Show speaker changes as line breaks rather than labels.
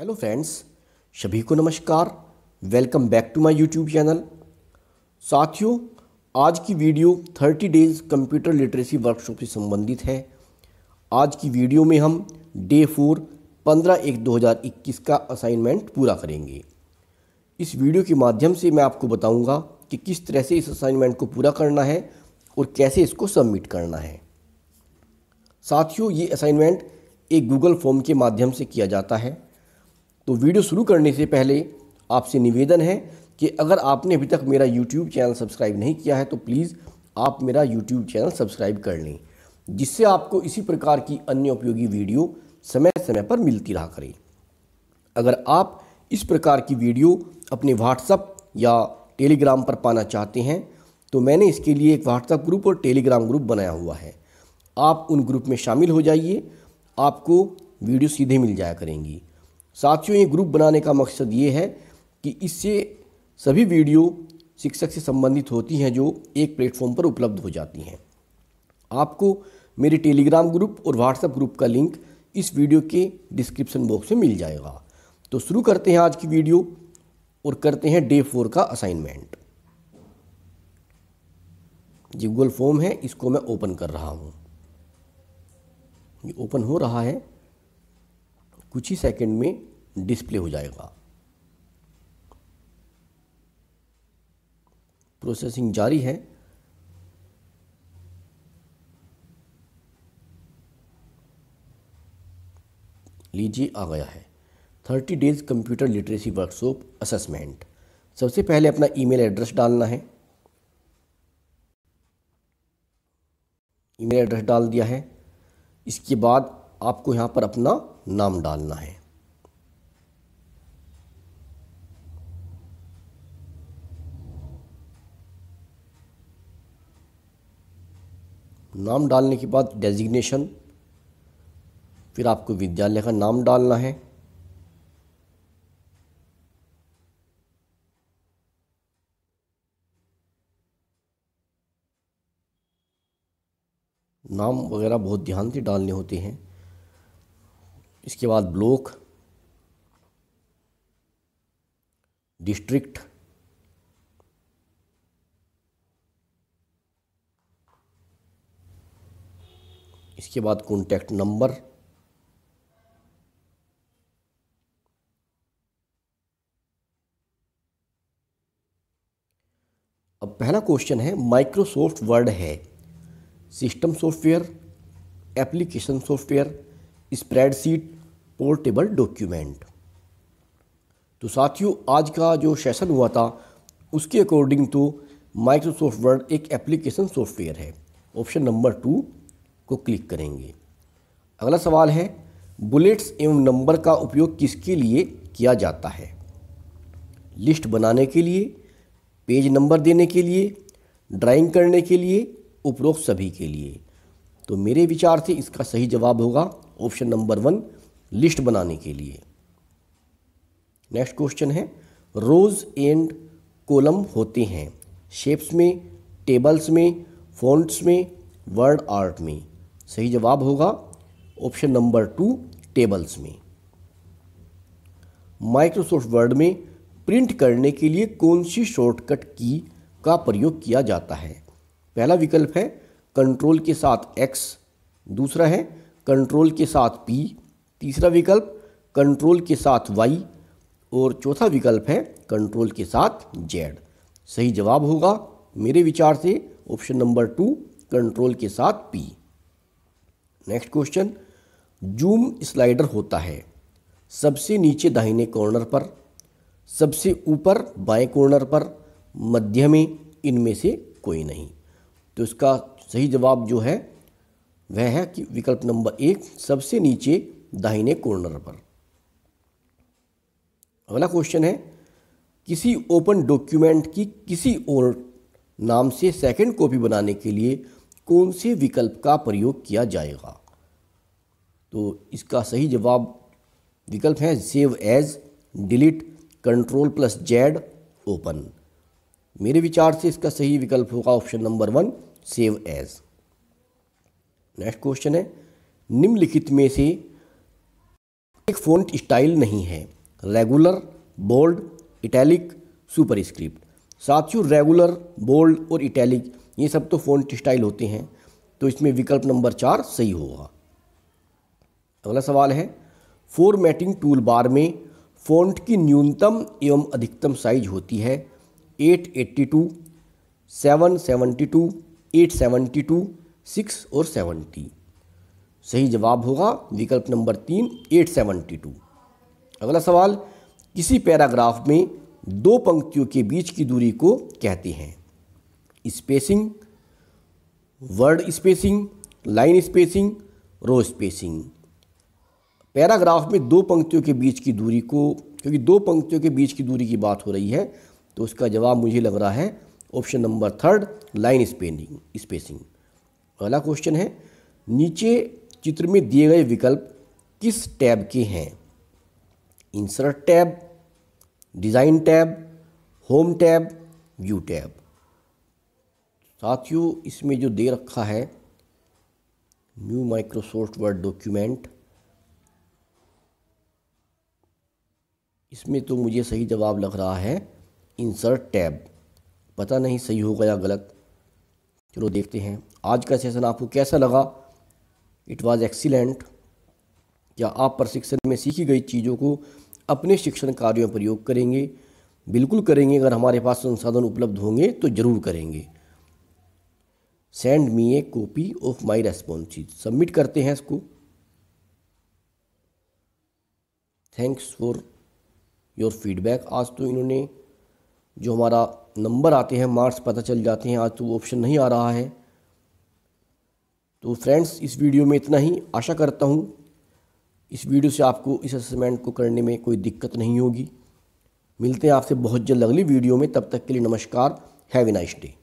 Hello friends सभी को नमस्कार welcome back to my YouTube channel साथियों आज की video 30 days computer literacy workshop से संबंधित है आज की वीडियो में हम डे फोर पंद्रह एक 2021 का असाइनमेंट पूरा करेंगे इस वीडियो के माध्यम से मैं आपको बताऊंगा कि किस तरह से इस असाइनमेंट को पूरा करना है और कैसे इसको सबमिट करना है साथियों ये असाइनमेंट एक गूगल फॉर्म के माध्यम से किया जाता है तो वीडियो शुरू करने से पहले आपसे निवेदन है कि अगर आपने अभी तक मेरा यूट्यूब चैनल सब्सक्राइब नहीं किया है तो प्लीज़ आप मेरा यूट्यूब चैनल सब्सक्राइब कर लें जिससे आपको इसी प्रकार की अन्य उपयोगी वीडियो समय समय पर मिलती रहा करें अगर आप इस प्रकार की वीडियो अपने व्हाट्सअप या टेलीग्राम पर पाना चाहते हैं तो मैंने इसके लिए एक व्हाट्सअप ग्रुप और टेलीग्राम ग्रुप बनाया हुआ है आप उन ग्रुप में शामिल हो जाइए आपको वीडियो सीधे मिल जाया करेंगी साथियों ये ग्रुप बनाने का मकसद ये है कि इससे सभी वीडियो शिक्षक से संबंधित होती हैं जो एक प्लेटफॉर्म पर उपलब्ध हो जाती हैं आपको मेरे टेलीग्राम ग्रुप और व्हाट्सएप ग्रुप का लिंक इस वीडियो के डिस्क्रिप्शन बॉक्स में मिल जाएगा तो शुरू करते हैं आज की वीडियो और करते हैं डे फोर का असाइनमेंट ये गूगल फॉर्म है इसको मैं ओपन कर रहा हूँ ये ओपन हो रहा है कुछ ही सेकंड में डिस्प्ले हो जाएगा प्रोसेसिंग जारी है लीजिए आ गया है thirty days computer literacy workshop assessment सबसे पहले अपना ईमेल एड्रेस डालना है ईमेल एड्रेस डाल दिया है इसके बाद आपको यहाँ पर अपना नाम डालना है नाम डालने के बाद डेजिग्नेशन फिर आपको विद्यालय का नाम डालना है नाम वगैरह बहुत ध्यान से डालने होते हैं इसके बाद ब्लॉक डिस्ट्रिक्ट इसके बाद कॉन्टैक्ट नंबर अब पहला क्वेश्चन है माइक्रोसॉफ्ट वर्ड है system software application software spreadsheet portable document तो साथियों आज का जो सेशन हुआ था उसके अकॉर्डिंग टू माइक्रोसॉफ्ट वर्ड एक एप्लीकेशन सॉफ्टवेयर है ऑप्शन नंबर टू को क्लिक करेंगे अगला सवाल है बुलेट्स एवं नंबर का उपयोग किसके लिए किया जाता है लिस्ट बनाने के लिए पेज नंबर देने के लिए ड्राइंग करने के लिए उपरोक्त सभी के लिए तो मेरे विचार से इसका सही जवाब होगा ऑप्शन नंबर वन लिस्ट बनाने के लिए नेक्स्ट क्वेश्चन है रोज़ एंड कॉलम होते हैं शेप्स में टेबल्स में फॉन्ट्स में वर्ड आर्ट में सही जवाब होगा ऑप्शन नंबर टू टेबल्स में माइक्रोसॉफ्ट वर्ड में प्रिंट करने के लिए कौन सी शॉर्टकट की का प्रयोग किया जाता है पहला विकल्प है कंट्रोल के साथ एक्स दूसरा है कंट्रोल के साथ पी तीसरा विकल्प कंट्रोल के साथ वाई और चौथा विकल्प है कंट्रोल के साथ जेड सही जवाब होगा मेरे विचार से ऑप्शन नंबर टू कंट्रोल के साथ P next question zoom slider होता है सबसे नीचे दाहिने कॉर्नर पर सबसे ऊपर बाएं कॉर्नर पर मध्य में इनमें से कोई नहीं तो इसका सही जवाब जो है वह है कि विकल्प नंबर एक सबसे नीचे दाहिने कॉर्नर पर अगला क्वेश्चन है किसी ओपन डॉक्यूमेंट की किसी और नाम से सेकंड कॉपी बनाने के लिए कौन से विकल्प का प्रयोग किया जाएगा तो इसका सही जवाब विकल्प है save as delete control plus Z open मेरे विचार से इसका सही विकल्प होगा option number one save as next question है निम्नलिखित में से एक फ़ॉन्ट स्टाइल नहीं है regular bold italic superscript साथियों रेगुलर बोल्ड और इटैलिक ये सब तो फ़ॉन्ट स्टाइल होते हैं तो इसमें विकल्प नंबर चार सही होगा अगला सवाल है फॉर्मेटिंग टूल बार में फ़ॉन्ट की न्यूनतम एवं अधिकतम साइज होती है 882, 772, 872, 6 और 70। सही जवाब होगा विकल्प नंबर तीन 872। अगला सवाल किसी पैराग्राफ में दो पंक्तियों के बीच की दूरी को कहते हैं spacing word spacing line spacing row spacing paragraph में दो पंक्तियों के बीच की दूरी को क्योंकि दो पंक्तियों के बीच की दूरी की बात हो रही है तो उसका जवाब मुझे लग रहा है option number third line spanning spacing अगला क्वेश्चन है नीचे चित्र में दिए गए विकल्प किस टैब के हैं insert tab design tab home tab view tab साथियों इसमें जो दे रखा है न्यू माइक्रोसॉफ्ट वर्ड डॉक्यूमेंट इसमें तो मुझे सही जवाब लग रहा है इंसर्ट टैब पता नहीं सही होगा या गलत चलो देखते हैं आज का सेशन आपको कैसा लगा इट वाज़ एक्सीलेंट क्या आप प्रशिक्षण में सीखी गई चीज़ों को अपने शिक्षण कार्यों में प्रयोग करेंगे बिल्कुल करेंगे अगर हमारे पास संसाधन उपलब्ध होंगे तो ज़रूर करेंगे send me a copy of my responses submit करते हैं इसको थैंक्स फॉर योर फीडबैक आज तो इन्होंने जो हमारा नंबर आते हैं मार्क्स पता चल जाते हैं आज तो वो ऑप्शन नहीं आ रहा है तो फ्रेंड्स इस वीडियो में इतना ही आशा करता हूँ इस वीडियो से आपको इस असेसमेंट को करने में कोई दिक्कत नहीं होगी मिलते हैं आपसे बहुत जल्द अगली वीडियो में तब तक के लिए नमस्कार हैव ए नाइस डे